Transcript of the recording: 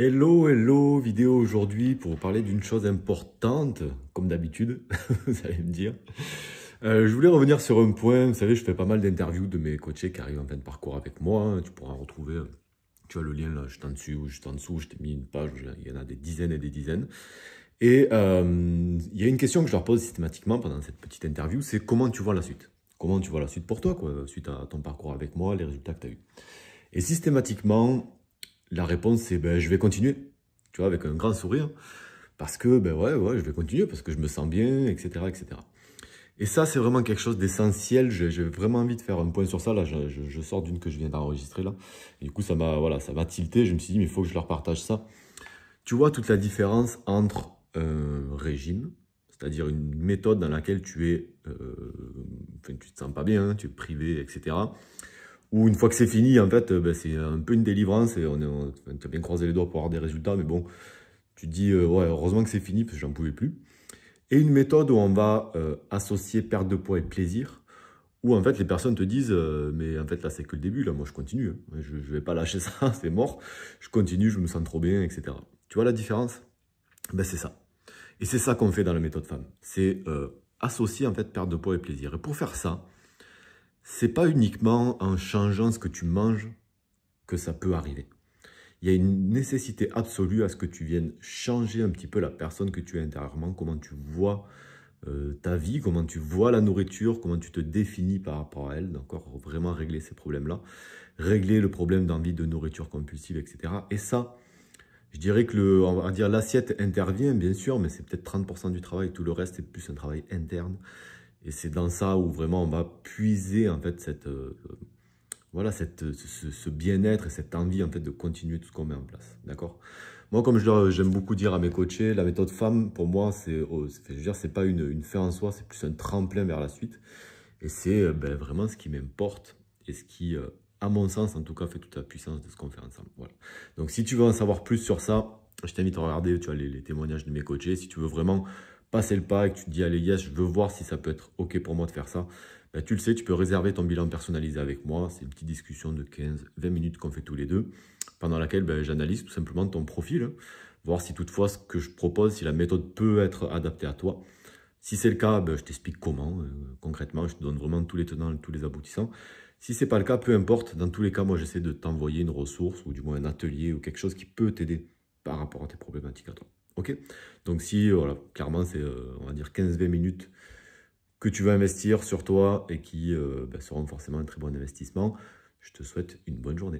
Hello, hello, vidéo aujourd'hui pour vous parler d'une chose importante, comme d'habitude, vous allez me dire. Euh, je voulais revenir sur un point, vous savez, je fais pas mal d'interviews de mes coachés qui arrivent en fin de parcours avec moi, hein. tu pourras retrouver, euh, tu as le lien là, juste en dessus ou juste en dessous, je t'ai mis une page, il y en a des dizaines et des dizaines. Et euh, il y a une question que je leur pose systématiquement pendant cette petite interview, c'est comment tu vois la suite Comment tu vois la suite pour toi, quoi, suite à ton parcours avec moi, les résultats que tu as eus. Et systématiquement, la réponse, c'est ben, je vais continuer, tu vois, avec un grand sourire, parce que, ben ouais, ouais, je vais continuer, parce que je me sens bien, etc., etc. Et ça, c'est vraiment quelque chose d'essentiel. J'ai vraiment envie de faire un point sur ça. Là, je, sors d'une que je viens d'enregistrer là. du coup, ça m'a voilà, ça m'a tilté. Je me suis dit, mais il faut que je leur partage ça. Tu vois toute la différence entre un régime, c'est-à-dire une méthode dans laquelle tu es, euh, tu te sens pas bien, tu es privé, etc ou une fois que c'est fini, en fait, euh, bah, c'est un peu une délivrance et on, tu as bien croisé les doigts pour avoir des résultats, mais bon, tu dis, euh, ouais, heureusement que c'est fini parce que j'en pouvais plus. Et une méthode où on va euh, associer perte de poids et plaisir, où en fait les personnes te disent, mais en fait là c'est que le début, là moi je continue, hein. je ne vais pas lâcher ça, c'est mort, je continue, je me sens trop bien, etc. Tu vois la différence ben, C'est ça. Et c'est ça qu'on fait dans la méthode femme, c'est associer en fait perte de poids et plaisir. Et pour faire ça, c'est pas uniquement en changeant ce que tu manges que ça peut arriver. Il y a une nécessité absolue à ce que tu viennes changer un petit peu la personne que tu es intérieurement, comment tu vois euh, ta vie, comment tu vois la nourriture, comment tu te définis par rapport à elle, Vraiment régler ces problèmes-là, régler le problème d'envie de nourriture compulsive, etc. Et ça, je dirais que dire l'assiette intervient bien sûr, mais c'est peut-être 30% du travail, tout le reste est plus un travail interne et c'est dans ça où vraiment on va puiser en fait cette euh, voilà cette, ce, bien-être et cette envie en fait de continuer tout ce qu'on met en place d'accord moi comme je j'aime beaucoup dire à mes coachés la méthode femme pour moi c'est n'est oh, dire c'est pas une, une fin en soi c'est plus un tremplin vers la suite et c'est euh, ben, vraiment ce qui m'importe et ce qui euh, à mon sens en tout cas fait toute la puissance de ce qu'on fait ensemble voilà donc si tu veux en savoir plus sur ça je t'invite à regarder tu as les témoignages de mes coachés si tu veux vraiment passer le pas et que tu te dis, allez, yes, je veux voir si ça peut être OK pour moi de faire ça, ben, tu le sais, tu peux réserver ton bilan personnalisé avec moi. C'est une petite discussion de 15-20 minutes qu'on fait tous les deux, pendant laquelle ben, j'analyse tout simplement ton profil, hein, voir si toutefois ce que je propose, si la méthode peut être adaptée à toi. Si c'est le cas, ben, je t'explique comment, euh, concrètement, je te donne vraiment tous les tenants et tous les aboutissants. Si ce n'est pas le cas, peu importe, dans tous les cas, moi j'essaie de t'envoyer une ressource ou du moins un atelier ou quelque chose qui peut t'aider par rapport à tes problématiques à toi. Ok Donc si, euh, voilà, clairement, c'est, euh, on va dire, 15-20 minutes que tu vas investir sur toi et qui euh, bah, seront forcément un très bon investissement, je te souhaite une bonne journée.